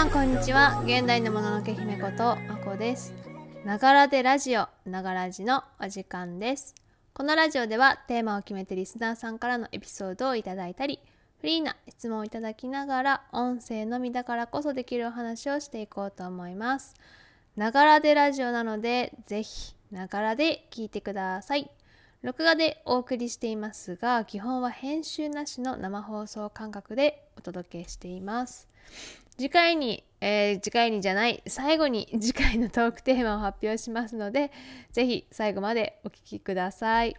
さんこんにちは現代のもののけ姫ことあこですながらでラジオながらじのお時間ですこのラジオではテーマを決めてリスナーさんからのエピソードをいただいたりフリーな質問をいただきながら音声のみだからこそできるお話をしていこうと思いますながらでラジオなのでぜひながらで聞いてください録画でお送りしていますが基本は編集なしの生放送感覚でお届けしています次回に、えー、次回にじゃない最後に 次回のトークテーマを発表しますので是非最後までお聴きください。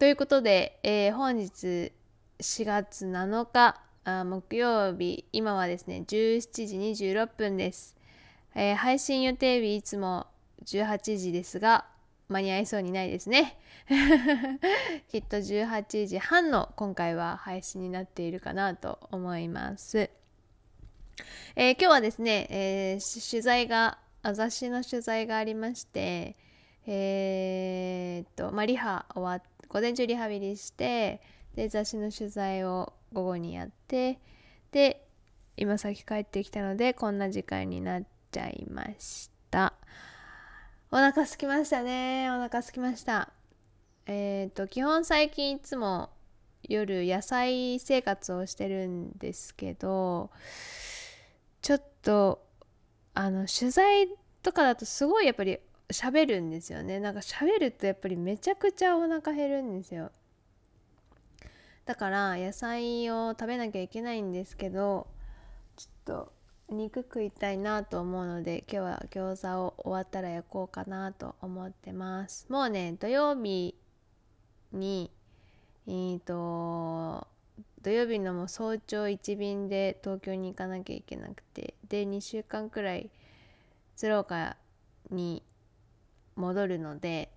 ということで、えー、本日4月7日木曜日今はですね17時26分です、えー、配信予定日いつも18時ですが間に合いそうにないですね きっと18時半の今回は配信になっているかなと思いますえー、今日はですね、えー、取材が雑誌の取材がありまして、えー、っと、まあ、リハ終わって午前中リハビリしてで雑誌の取材を午後にやってで今さっき帰ってきたのでこんな時間になっちゃいましたお腹空きましたねお腹空きましたえー、っと基本最近いつも夜野菜生活をしてるんですけどちょっとあの取材とかだとすごいやっぱり喋るんですよねなんか喋るとやっぱりめちゃくちゃお腹減るんですよだから野菜を食べなきゃいけないんですけどちょっと肉食いたいなと思うので今日は餃子を終わったら焼こうかなと思ってますもうね土曜日にえっ、ー、と土曜日のも早朝1便で東京に行かなきゃいけなくてで2週間くらい鶴岡に戻るので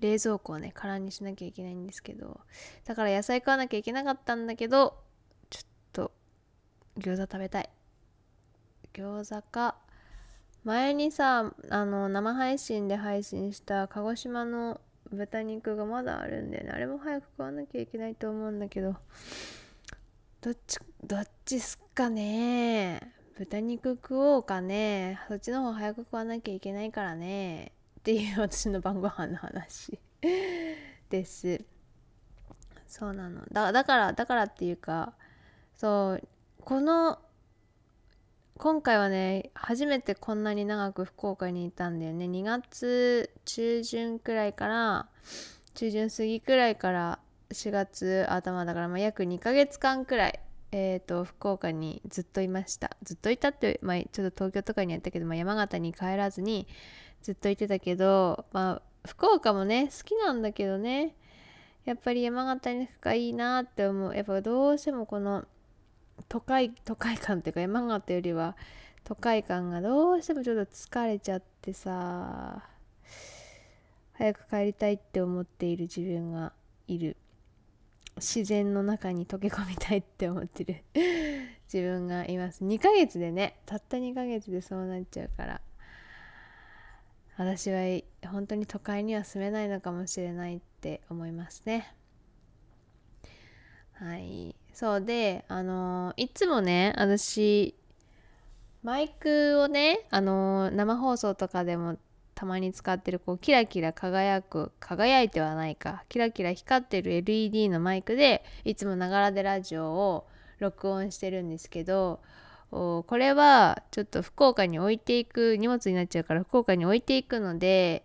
冷蔵庫をね空にしなきゃいけないんですけどだから野菜買わなきゃいけなかったんだけどちょっと餃子食べたい餃子か前にさあの生配信で配信した鹿児島の豚肉がまだあるんで、ね、あれも早く食わなきゃいけないと思うんだけどどっちどっちすっかね豚肉食おうかねそっちの方早く食わなきゃいけないからねっていう私の晩ご飯の話 ですそうなのだだからだからっていうかそうこの今回はね初めてこんなに長く福岡にいたんだよね2月中旬くらいから中旬過ぎくらいから4月頭だから、まあ、約2ヶ月間くらい、えーと、福岡にずっといましたずっといたって、まあ、ちょっと東京とかにやったけど、まあ、山形に帰らずにずっといてたけど、まあ、福岡もね好きなんだけどねやっぱり山形にかいいなって思うやっぱどうしてもこの都会都会感っていうか山形よりは都会感がどうしてもちょっと疲れちゃってさ早く帰りたいって思っている自分がいる自然の中に溶け込みたいって思ってる 自分がいます2ヶ月でねたった2ヶ月でそうなっちゃうから私は本当に都会には住めないのかもしれないって思いますねはいそうで、あのー、いつもね、私、マイクをね、あのー、生放送とかでもたまに使ってる、こう、キラキラ輝く、輝いてはないか、キラキラ光ってる LED のマイクで、いつもながらでラジオを録音してるんですけど、これはちょっと福岡に置いていく荷物になっちゃうから福岡に置いていくので、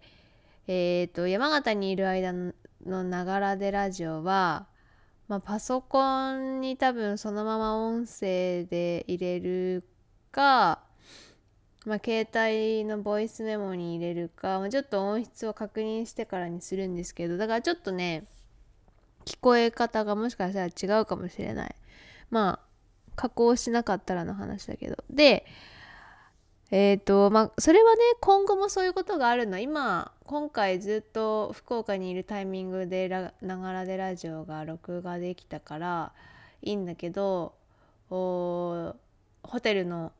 えーと山形にいる間のながらでラジオはまあ、パソコンに多分そのまま音声で入れるか、まあ、携帯のボイスメモに入れるか、まあ、ちょっと音質を確認してからにするんですけどだからちょっとね聞こえ方がもしかしたら違うかもしれないまあ加工しなかったらの話だけどでえー、とまあ、それはね今後もそういうことがあるの今今回ずっと福岡にいるタイミングでながらでラジオが録画できたからいいんだけどホテルの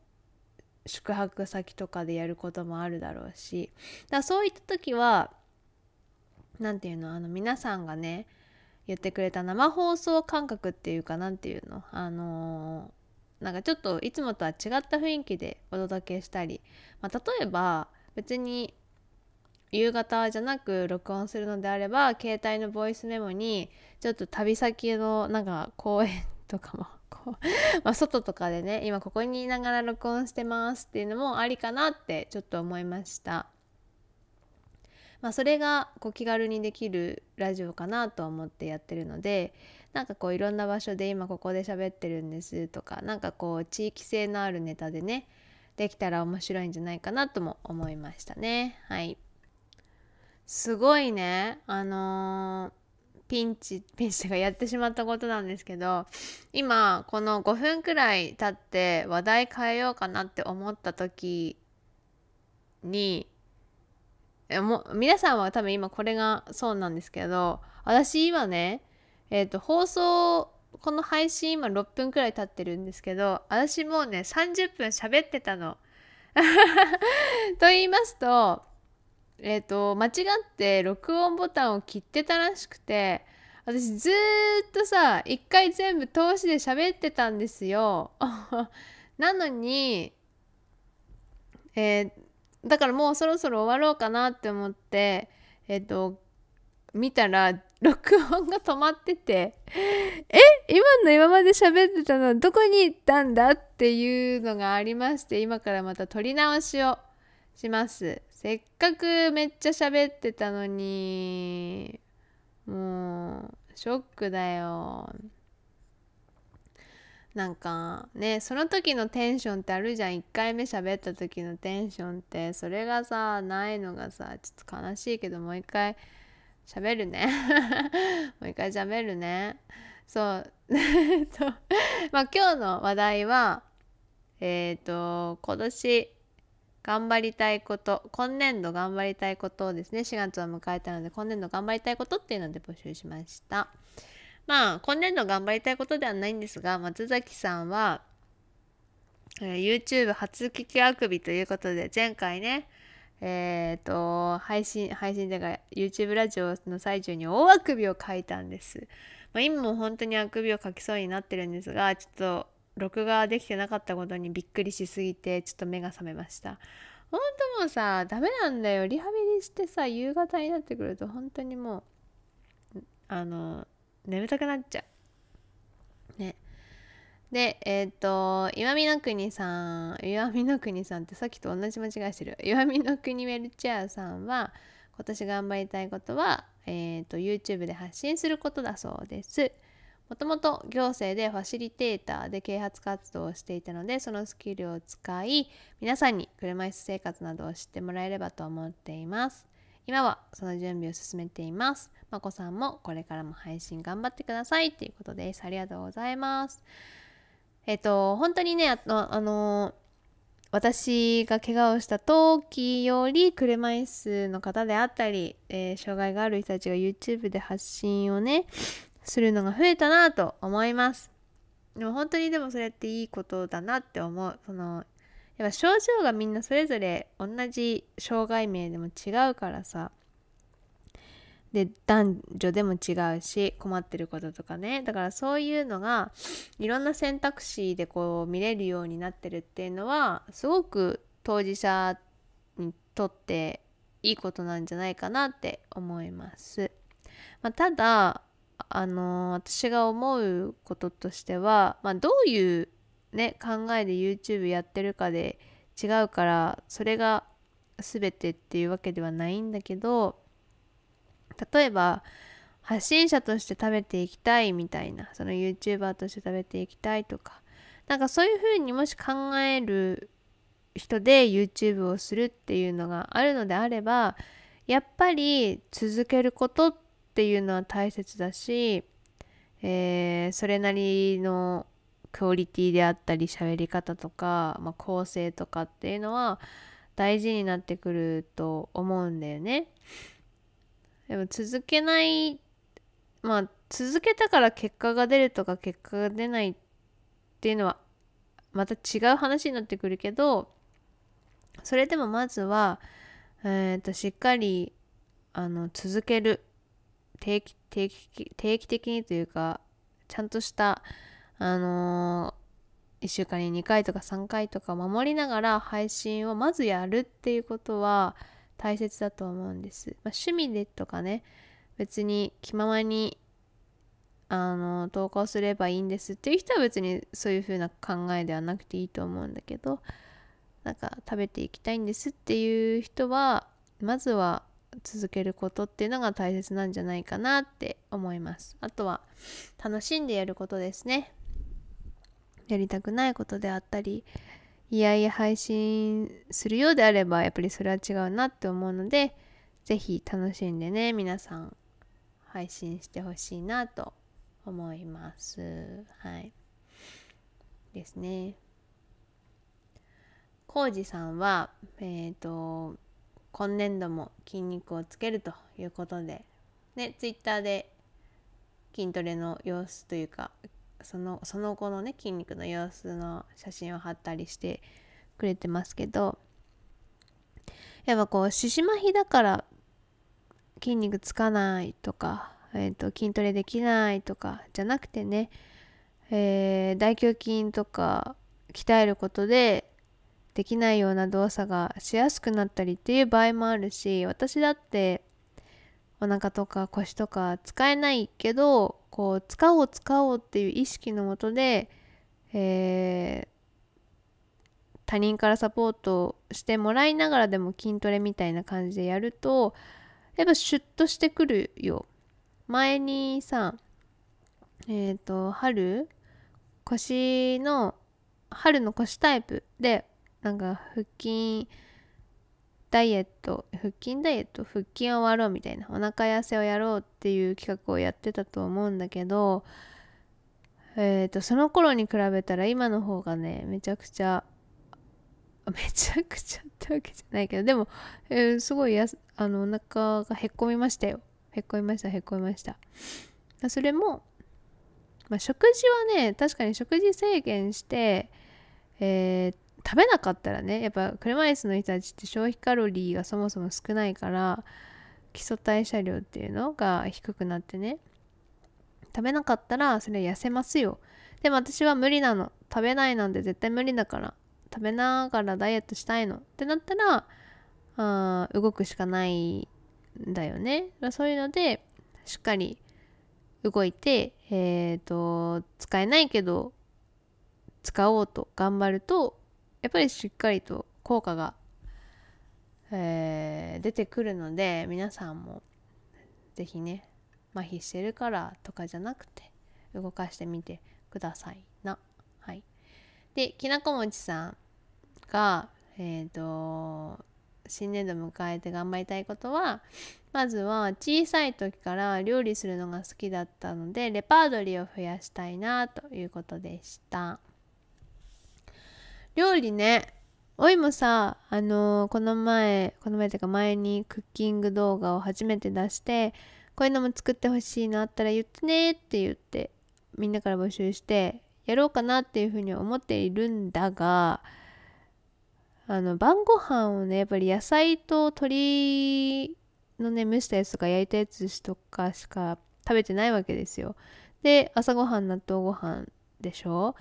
宿泊先とかでやることもあるだろうしだそういった時は何て言うのあの皆さんがね言ってくれた生放送感覚っていうか何て言うのあのーなんかちょっといつもとは違った雰囲気でお届けしたり、まあ、例えば別に夕方じゃなく録音するのであれば携帯のボイスメモにちょっと旅先のなんか公園とかも こうま外とかでね今ここにいながら録音してますっていうのもありかなってちょっと思いました。まあ、それがこう気軽にできるラジオかなと思ってやってるので、なんかこういろんな場所で今ここで喋ってるんですとか何かこう地域性のあるネタでねできたら面白いんじゃないかなとも思いましたねはいすごいねあのー、ピンチピンチがやってしまったことなんですけど今この5分くらい経って話題変えようかなって思った時にも皆さんは多分今これがそうなんですけど私今ねえっ、ー、と放送この配信今6分くらい経ってるんですけど私もうね30分喋ってたの。と言いますとえっ、ー、と間違って録音ボタンを切ってたらしくて私ずっとさ一回全部通しで喋ってたんですよ。なのにえー、だからもうそろそろ終わろうかなって思ってえっ、ー、と見たら録音が止まっててえ今の今まで喋ってたのどこに行ったんだっていうのがありまして今からまた撮り直しをしますせっかくめっちゃ喋ってたのにもうショックだよなんかねその時のテンションってあるじゃん1回目喋った時のテンションってそれがさないのがさちょっと悲しいけどもう一回喋るね もう一回喋るねそうえっとまあ今日の話題はえっ、ー、と今年頑張りたいこと今年度頑張りたいことをですね4月を迎えたので今年度頑張りたいことっていうので募集しましたまあ今年度頑張りたいことではないんですが松崎さんは、えー、YouTube 初聞きあくびということで前回ねえっ、ー、と、配信、配信でか YouTube ラジオの最中に大あくびを書いたんです。まあ、今も本当にあくびを書きそうになってるんですが、ちょっと録画できてなかったことにびっくりしすぎて、ちょっと目が覚めました。本当もうさ、ダメなんだよ。リハビリしてさ、夕方になってくると本当にもう、あの、眠たくなっちゃう。ね。で、えっ、ー、と、岩見の国さん、岩見の国さんってさっきと同じ間違いしてる。岩見の国ウェルチェアさんは、今年頑張りたいことは、えっ、ー、と、YouTube で発信することだそうです。もともと行政でファシリテーターで啓発活動をしていたので、そのスキルを使い、皆さんに車椅子生活などを知ってもらえればと思っています。今はその準備を進めています。まこさんもこれからも配信頑張ってくださいっていうことです。ありがとうございます。えっと、本当にね、あの、あの私が怪我をした時より車椅子の方であったり、えー、障害がある人たちが YouTube で発信をねするのが増えたなと思いますでも本当にでもそれっていいことだなって思うそのやっぱ症状がみんなそれぞれ同じ障害名でも違うからさで男女でも違うし困ってることとかねだからそういうのがいろんな選択肢でこう見れるようになってるっていうのはすごく当事者にとっていいことなんじゃないかなって思います。まあ、ただあのー、私が思うこととしては、まあ、どういう、ね、考えで YouTube やってるかで違うからそれが全てっていうわけではないんだけど例えば発信者として食べていきたいみたいなその YouTuber として食べていきたいとかなんかそういうふうにもし考える人で YouTube をするっていうのがあるのであればやっぱり続けることっていうのは大切だし、えー、それなりのクオリティであったり喋り方とか、まあ、構成とかっていうのは大事になってくると思うんだよね。でも続けないまあ続けたから結果が出るとか結果が出ないっていうのはまた違う話になってくるけどそれでもまずは、えーと、しっかりあの続ける定期定期定期的にというかちゃんとしたあのー、1週間に2回とか3回とか守りながら配信をまずやるっていうことは大切だと思うんです、まあ、趣味でとかね別に気ままにあの投稿すればいいんですっていう人は別にそういう風な考えではなくていいと思うんだけどなんか食べていきたいんですっていう人はまずは続けることっていうのが大切なんじゃないかなって思いますあとは楽しんでやることですねやりたくないことであったりいやいや配信するようであればやっぱりそれは違うなって思うので是非楽しんでね皆さん配信してほしいなと思いますはいですね浩二さんはえっ、ー、と今年度も筋肉をつけるということでね twitter で筋トレの様子というかそのその後のね筋肉の様子の写真を貼ったりしてくれてますけどやっぱこう獅子麻痺だから筋肉つかないとか、えーと、筋トレできないとかじゃなくてね、えー、大胸筋とか鍛えることでできないような動作がしやすくなったりっていう場合もあるし私だってお腹とか腰とか使えないけどこう使おう使おうっていう意識のもとで、えー、他人からサポートしてもらいながらでも筋トレみたいな感じでやるとやっぱシュッとしてくるよ。前にさえっ、ー、と春腰の春の腰タイプでなんか腹筋ダイエット腹筋ダイエット腹筋を割ろうみたいなお腹痩せをやろうっていう企画をやってたと思うんだけどえっ、ー、とその頃に比べたら今の方がねめちゃくちゃめちゃくちゃってわけじゃないけどでも、えー、すごいやあのお腹がへっこみましたよへっこみましたへっこみましたそれも、まあ、食事はね確かに食事制限してえー、と食べなかったらねやっぱ車椅子の人たちって消費カロリーがそもそも少ないから基礎代謝量っていうのが低くなってね食べなかったらそれ痩せますよでも私は無理なの食べないなんて絶対無理だから食べながらダイエットしたいのってなったらあ動くしかないんだよねそういうのでしっかり動いてえっ、ー、と使えないけど使おうと頑張るとやっぱりしっかりと効果が、えー、出てくるので皆さんも是非ね麻痺してるからとかじゃなくて動かしてみてくださいな。はい、できなこもちさんがえっ、ー、と新年度迎えて頑張りたいことはまずは小さい時から料理するのが好きだったのでレパートリーを増やしたいなということでした。料理ねおいもさあのー、この前この前てか前にクッキング動画を初めて出してこういうのも作ってほしいのあったら言ってねって言ってみんなから募集してやろうかなっていうふうに思っているんだがあの晩ご飯をねやっぱり野菜と鶏のね蒸したやつとか焼いたやつとかしか食べてないわけですよで朝ごはん納豆ご飯でしょ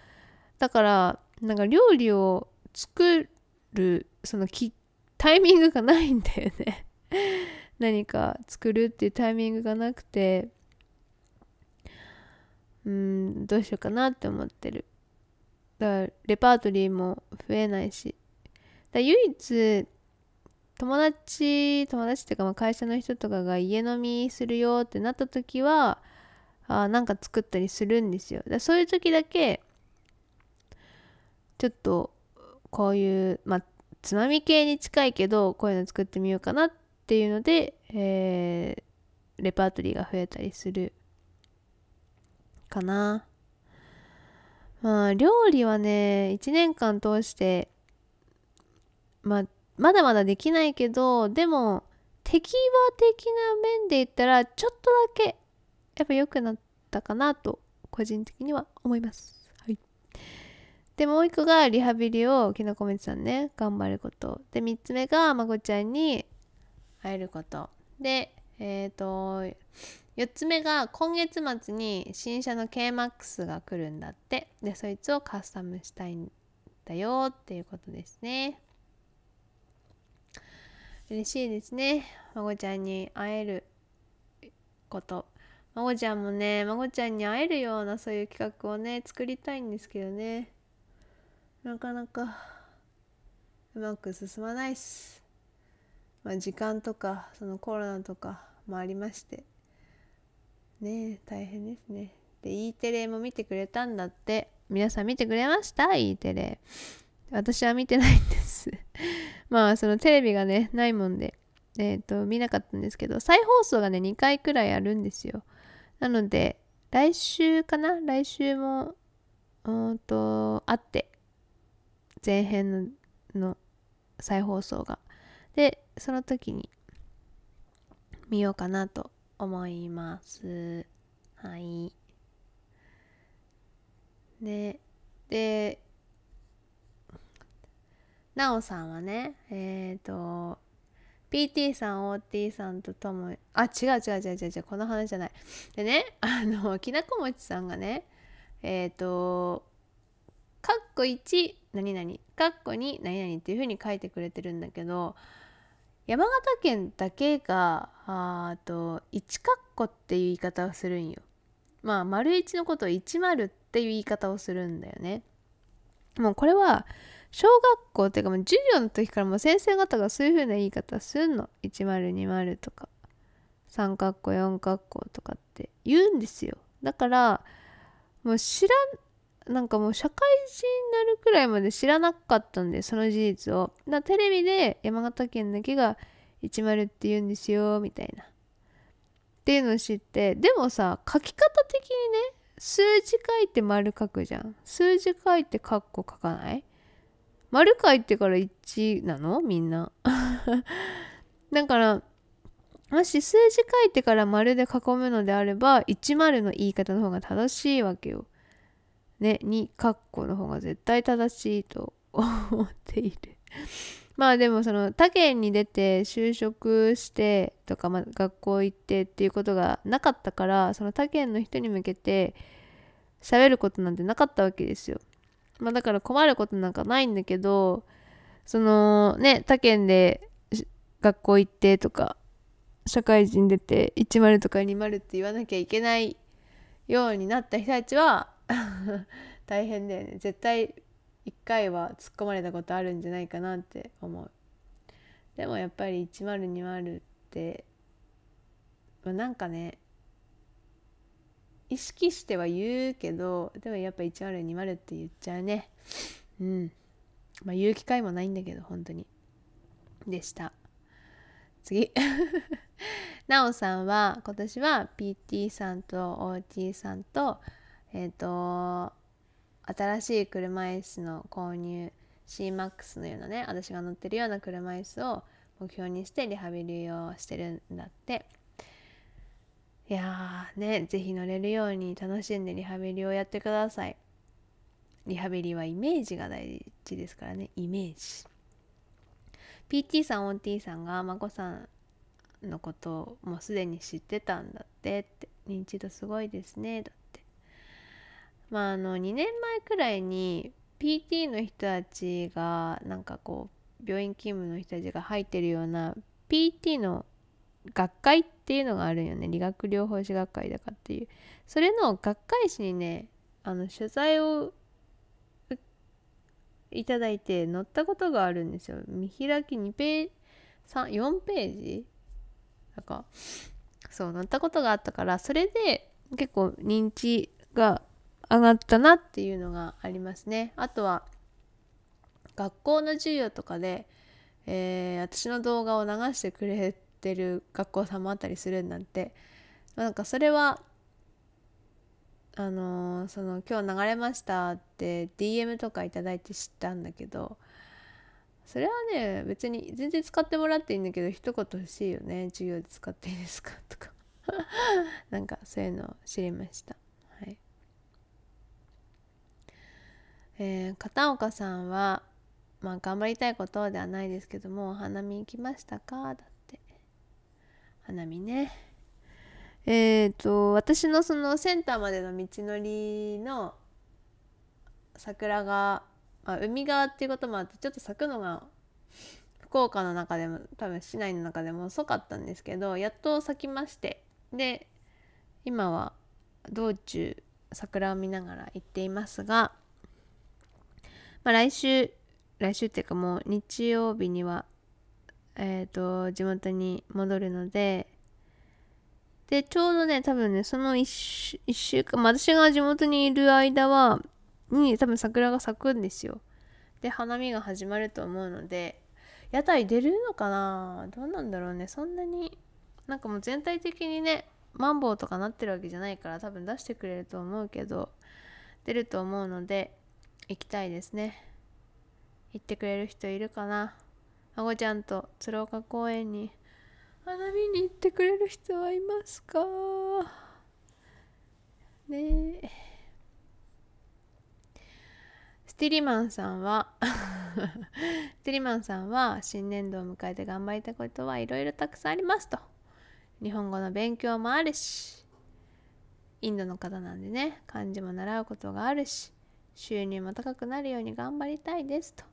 だからなんか料理を作るそのきタイミングがないんだよね 何か作るっていうタイミングがなくてうんどうしようかなって思ってるだからレパートリーも増えないしだ唯一友達友達っていうかまあ会社の人とかが家飲みするよってなった時はあなんか作ったりするんですよだそういう時だけちょっとこういう、まあ、つまみ系に近いけどこういうの作ってみようかなっていうので、えー、レパートリーが増えたりするかな。まあ料理はね1年間通して、まあ、まだまだできないけどでも適場的な面で言ったらちょっとだけやっぱ良くなったかなと個人的には思います。でもう1個がリハビリをきのこめつさんね頑張ることで3つ目がまこちゃんに会えることでえっ、ー、と4つ目が今月末に新車の KMAX が来るんだってでそいつをカスタムしたいんだよっていうことですね嬉しいですね孫ちゃんに会えること孫ちゃんもね孫ちゃんに会えるようなそういう企画をね作りたいんですけどねなかなかうまく進まないっす。まあ、時間とかそのコロナとかもありましてね大変ですね。で E テレも見てくれたんだって皆さん見てくれました ?E テレ。私は見てないんです まあそのテレビがねないもんで、えっ、ー、と見なかったんですけど再放送がね2回くらいあるんですよ。なので来週かな来週もうんとあって前編の再放送がでその時に見ようかなと思いますはいででなおさんはねえっ、ー、と PT さん OT さんとともあ違う違う違う違う違うこの話じゃないでね あのきなこもちさんがねえっ、ー、とカッコ1何々かっこに何々っていうふうに書いてくれてるんだけど山形県だけがあと1かっこっていう言い方をするんよ。まあ丸一のことを1丸っていう言い方をするんだよね。もうこれは小学校っていうかもう授業の時からもう先生方がそういう風な言い方すんの1020とか3括弧4括弧とかって言うんですよだからもう知らなんかもう社会人になるくらいまで知らなかったんでその事実をだテレビで山形県だけが10って言うんですよみたいなっていうのを知ってでもさ書き方的にね数字書いて丸書くじゃん数字書いてカッコ書かない丸書いてから1なのみんな だからもし数字書いてから丸で囲むのであれば10の言い方の方が正しいわけよね、2括弧の方が絶対正しいと思っている。まあでもその他県に出て就職してとか、まあ、学校行ってっていうことがなかったからその他県の人に向けて喋ることなんてなかったわけですよ。まあだから困ることなんかないんだけどそのね他県で学校行ってとか社会人出て10とか20って言わなきゃいけないようになった人たちは大変だよね絶対1回は突っ込まれたことあるんじゃないかなって思うでもやっぱり1020ってまあ、なんかね意識しては言うけどでもやっぱ1020って言っちゃうねうんまあ言う機会もないんだけど本当にでした次 なおさんは今年は PT さんと OT さんとえっ、ー、と新しい車椅子の購入 CMAX のようなね私が乗ってるような車椅子を目標にしてリハビリをしてるんだっていやーね是非乗れるように楽しんでリハビリをやってくださいリハビリはイメージが大事ですからねイメージ PT さん OT さんが眞子さんのことをもうすでに知ってたんだってって認知度すごいですねだってまあ、あの2年前くらいに PT の人たちがなんかこう病院勤務の人たちが入ってるような PT の学会っていうのがあるよね理学療法士学会だかっていうそれの学会誌にねあの取材をいただいて載ったことがあるんですよ見開き2ページ4ページなんかそう載ったことがあったからそれで結構認知が上がったなっていうのがありますね。あとは学校の授業とかで、えー、私の動画を流してくれてる学校さんもあったりするなんてなんかそれはあのー、その今日流れましたって DM とか頂いて知ったんだけどそれはね別に全然使ってもらっていいんだけど一言欲しいよね授業で使っていいですかとか なんかそういうのを知りました。えー、片岡さんは、まあ、頑張りたいことではないですけども、お花見行きましたかだって。花見ね。えっ、ー、と、私のそのセンターまでの道のりの桜が、まあ、海側っていうこともあって、ちょっと咲くのが福岡の中でも多分市内の中でも遅かったんですけどやっと咲きましてで今は道中桜を見ながら行っていますがまあ、来週、来週っていうかもう日曜日には、えっ、ー、と、地元に戻るので、で、ちょうどね、多分ね、その1週週間、まあ、私が地元にいる間は、に多分桜が咲くんですよ。で、花見が始まると思うので、屋台出るのかなどうなんだろうね。そんなに、なんかもう全体的にね、マンボウとかなってるわけじゃないから多分出してくれると思うけど、出ると思うので、行きたいですね行ってくれる人いるかなあごちゃんと鶴岡公園に花見に行ってくれる人はいますかねえスティリマンさんは スティリマンさんは新年度を迎えて頑張りたいことはいろいろたくさんありますと日本語の勉強もあるしインドの方なんでね漢字も習うことがあるし収入も高くなるように頑張りたいですと。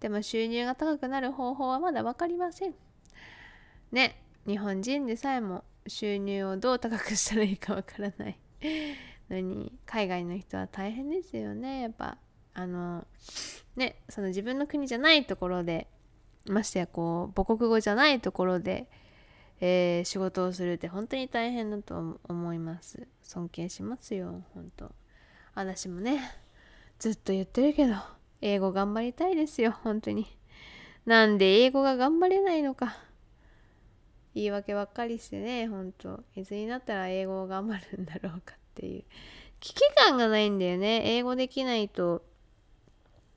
でも収入が高くなる方法はまだ分かりません。ね、日本人でさえも収入をどう高くしたらいいか分からないのに、海外の人は大変ですよね。やっぱ、あの、ね、その自分の国じゃないところで、ましてやこう、母国語じゃないところで、えー、仕事をするって本当に大変だと思います。尊敬しますよ、本当。私もねずっと言ってるけど、英語頑張りたいですよ、本当に。なんで英語が頑張れないのか。言い訳ばっかりしてね、本当いつになったら英語を頑張るんだろうかっていう。危機感がないんだよね。英語できないと、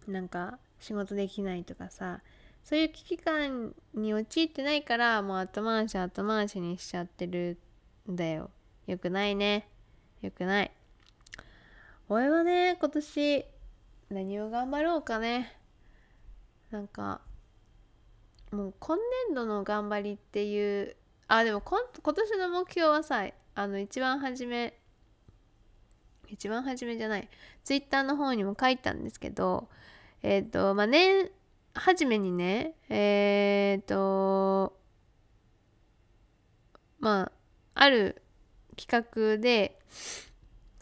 なんか仕事できないとかさ。そういう危機感に陥ってないから、もう後回し後回しにしちゃってるんだよ。よくないね。よくない。俺はね、今年、何を頑張ろうかねなんかもう今年度の頑張りっていうあでも今年の目標はさあの一番初め一番初めじゃないツイッターの方にも書いたんですけどえっ、ー、とまあ年初めにねえっ、ー、とまあある企画で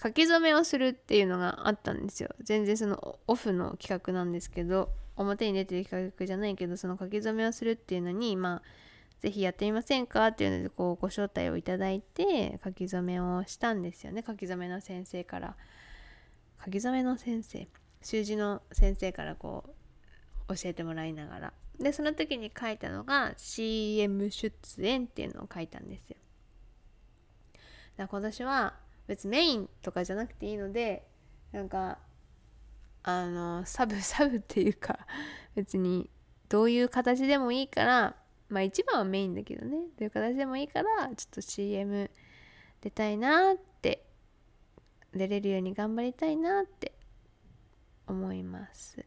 書き初めをするっていうのがあったんですよ全然そのオフの企画なんですけど表に出てる企画じゃないけどその書き初めをするっていうのにまあ是非やってみませんかっていうのでこうご招待をいただいて書き初めをしたんですよね書き初めの先生から書き初めの先生習字の先生からこう教えてもらいながらでその時に書いたのが CM 出演っていうのを書いたんですよだ今年は別にメインとかじゃなくていいのでなんかあのサブ サブっていうか別にどういう形でもいいからまあ一番はメインだけどねどういう形でもいいからちょっと CM 出たいなって出れるように頑張りたいなって思います。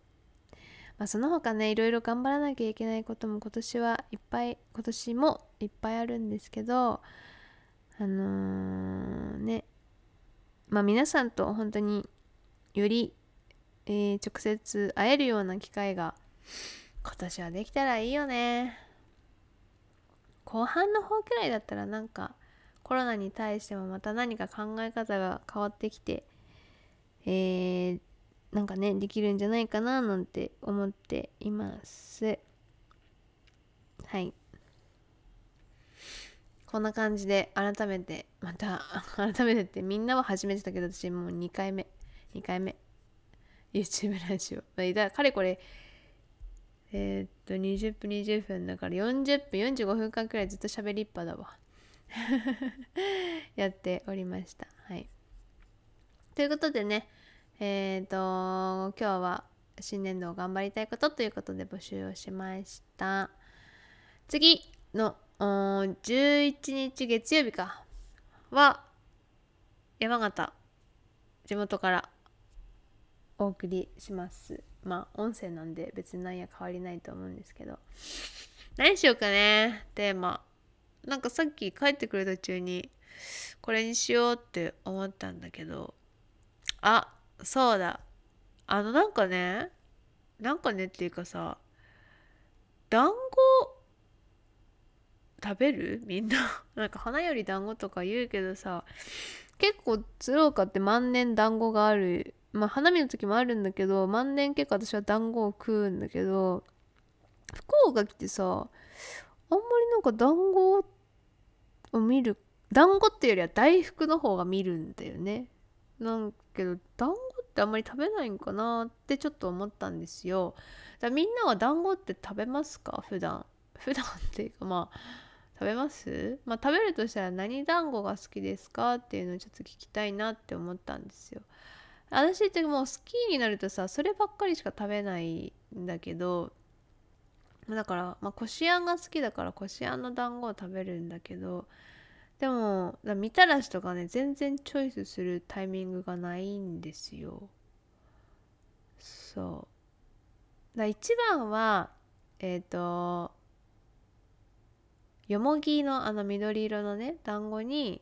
まあ、その他ねいろいろ頑張らなきゃいけないことも今年はいっぱい今年もいっぱいあるんですけどあのー、ねまあ、皆さんと本当により、えー、直接会えるような機会が今年はできたらいいよね後半の方くらいだったらなんかコロナに対してもまた何か考え方が変わってきてえー、なんかねできるんじゃないかななんて思っていますはいこんな感じで改めてまた 改めてってみんなは初めてだけど私もう2回目2回目 YouTube ラジオだかれこれえー、っと20分20分だから40分45分間くらいずっと喋りっぱだわ やっておりましたはいということでねえー、っと今日は新年度を頑張りたいことということで募集をしました次の11日月曜日かは山形地元からお送りしますまあ音声なんで別になんや変わりないと思うんですけど何しようかねテーマなんかさっき帰ってくる途中にこれにしようって思ったんだけどあそうだあのなんかねなんかねっていうかさ団子食べる みんななんか花より団子とか言うけどさ結構鶴岡って万年団子があるまあ花見の時もあるんだけど万年結構私は団子を食うんだけど福岡来てさあんまりなんか団子を見る団子っていうよりは大福の方が見るんだよねなんけど団子ってあんまり食べないんかなってちょっと思ったんですよだみんなは団子って食べますか普段 普段っていうかまあ食べますまあ食べるとしたら何団子が好きですかっていうのをちょっと聞きたいなって思ったんですよ。私ってもうスキーになるとさそればっかりしか食べないんだけどだから、まあ、こしあんが好きだからこしあんの団子を食べるんだけどでもみたらしとかね全然チョイスするタイミングがないんですよ。そう。だ一番はえっ、ー、とよもぎのあの緑色のね団子に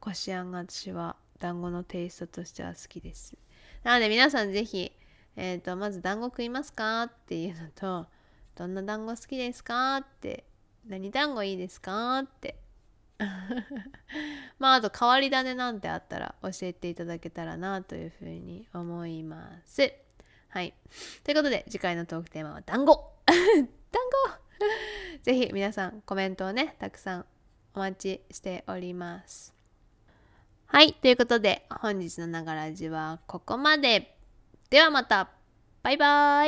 こしあんが私は団子のテイストとしては好きですなので皆さん是非、えーと、まず団子食いますかっていうのとどんな団子好きですかって何団子いいですかって まああと変わり種なんてあったら教えていただけたらなというふうに思いますはいということで次回のトークテーマは団子 団子 ぜひ皆さんコメントをねたくさんお待ちしておりますはいということで本日のながらじはここまでではまたバイバ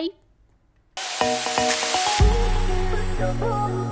ーイ